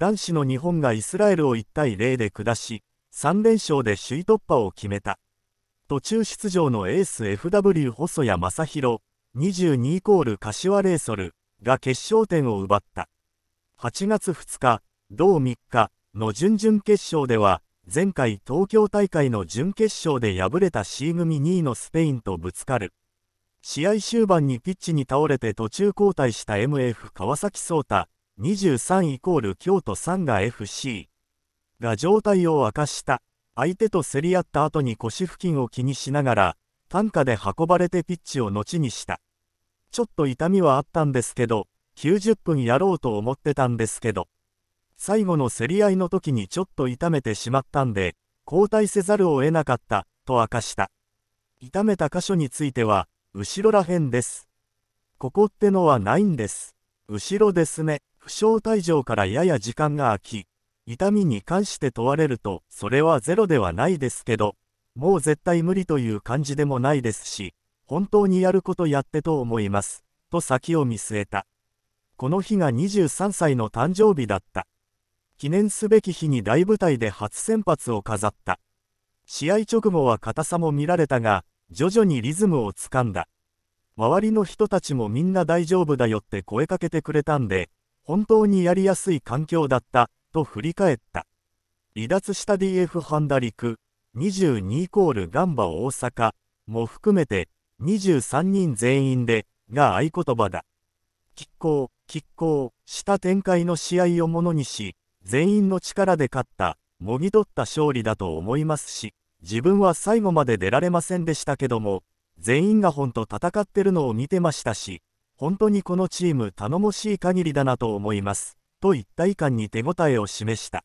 男子の日本がイスラエルを1対0で下し、3連勝で首位突破を決めた。途中出場のエース FW 細谷正宏、22イコール柏レイソルが決勝点を奪った。8月2日、同3日の準々決勝では、前回東京大会の準決勝で敗れた C 組2位のスペインとぶつかる。試合終盤にピッチに倒れて途中交代した MF 川崎颯太、23イコール京都3が FC が状態を明かした。相手と競り合った後に腰付近を気にしながら、担架で運ばれてピッチを後にした。ちょっと痛みはあったんですけど、90分やろうと思ってたんですけど、最後の競り合いの時にちょっと痛めてしまったんで、交代せざるを得なかった、と明かした。痛めた箇所については、後ろらへんです。ここってのはないんです。後ろですね。負傷退場からやや時間が空き、痛みに関して問われると、それはゼロではないですけど、もう絶対無理という感じでもないですし、本当にやることやってと思います、と先を見据えた。この日が23歳の誕生日だった。記念すべき日に大舞台で初先発を飾った。試合直後は硬さも見られたが、徐々にリズムをつかんだ。周りの人たちもみんな大丈夫だよって声かけてくれたんで、本当にやりやすい環境だった、と振り返った。離脱した DF ハンダリク、22イコールガンバ大阪も含めて23人全員でが合言葉だ。拮抗、拮抗した展開の試合をものにし、全員の力で勝った、もぎ取った勝利だと思いますし、自分は最後まで出られませんでしたけども、全員が本と戦ってるのを見てましたし、本当にこのチーム頼もしい限りだなと思います、と一体感に手応えを示した。